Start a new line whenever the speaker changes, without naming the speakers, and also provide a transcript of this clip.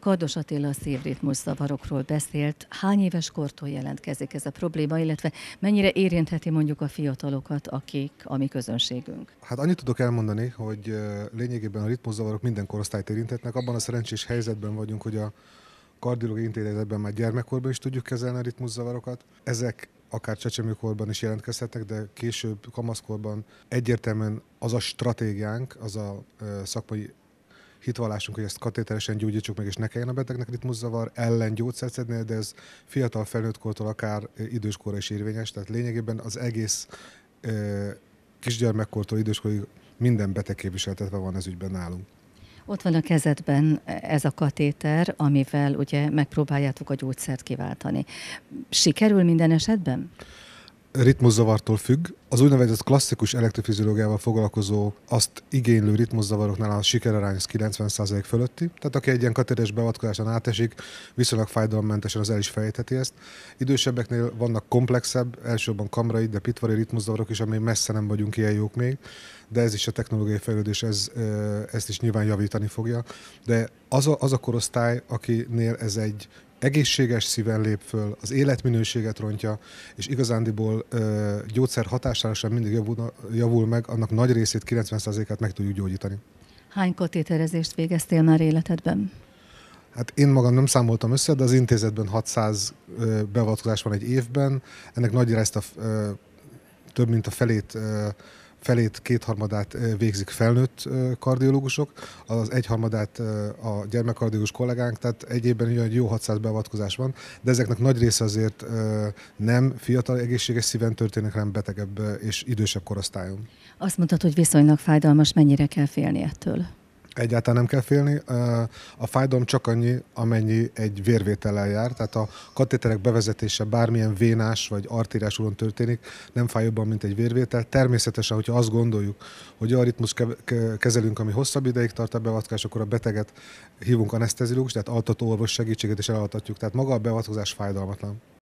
Kardos Attila a szívritmus zavarokról beszélt. Hány éves kortól jelentkezik ez a probléma, illetve mennyire érintheti mondjuk a fiatalokat, akik a mi közönségünk?
Hát annyit tudok elmondani, hogy lényegében a ritmuszavarok minden korosztályt érintetnek. Abban a szerencsés helyzetben vagyunk, hogy a kardiológiai intézetben már gyermekkorban is tudjuk kezelni a ritmuszavarokat. Ezek akár csecsemőkorban is jelentkezhetnek, de később kamaszkorban egyértelműen az a stratégiánk, az a szakmai hitvallásunk, hogy ezt katéteresen gyógyítsuk meg, és ne kelljen a betegnek ritmuszavar ellen gyógyszert szedni, de ez fiatal felnőttkortól akár időskorra is érvényes, tehát lényegében az egész kisgyermekkortól időskorig minden beteg képviseltetve van ez ügyben nálunk.
Ott van a kezedben ez a katéter, amivel ugye megpróbáljátok a gyógyszert kiváltani. Sikerül minden esetben?
ritmuszavartól függ. Az úgynevezett klasszikus elektrofiziológiával foglalkozó, azt igénylő ritmuszavaroknál a sikerarány az 90% fölötti. Tehát aki egy ilyen kateres beavatkozáson átesik, viszonylag fájdalommentesen az el is fejtheti ezt. Idősebbeknél vannak komplexebb, elsősorban kamrai, de pitvari ritmuszavarok is, ami messze nem vagyunk ilyen jók még, de ez is a technológiai fejlődés ez, ezt is nyilván javítani fogja. De az a, az a korosztály, akinél ez egy egészséges szíven lép föl, az életminőséget rontja, és igazándiból ö, gyógyszer hatására sem mindig javul, javul meg, annak nagy részét, 90%-át meg tudjuk gyógyítani.
Hány kotéterezést végeztél már életedben?
Hát én magam nem számoltam össze, de az intézetben 600 ö, beavatkozás van egy évben. Ennek nagy részt a ö, több mint a felét ö, felét, kétharmadát végzik felnőtt kardiológusok, az egyharmadát a gyermekkardiológus kollégánk, tehát egyébben egy jó 600 beavatkozás van, de ezeknek nagy része azért nem fiatal egészséges szíven történik, hanem betegebb és idősebb korosztályon.
Azt mondtad, hogy viszonylag fájdalmas, mennyire kell félni ettől?
Egyáltalán nem kell félni. A fájdalom csak annyi, amennyi egy vérvétellel jár. Tehát a katéterek bevezetése bármilyen vénás vagy artírás úron történik, nem fáj jobban, mint egy vérvétel. Természetesen, hogyha azt gondoljuk, hogy a ritmus kezelünk, ami hosszabb ideig tart a beavatkozás, akkor a beteget hívunk anesteziológus, tehát altató orvos segítséget és elaltatjuk. Tehát maga a beavatkozás fájdalmatlan.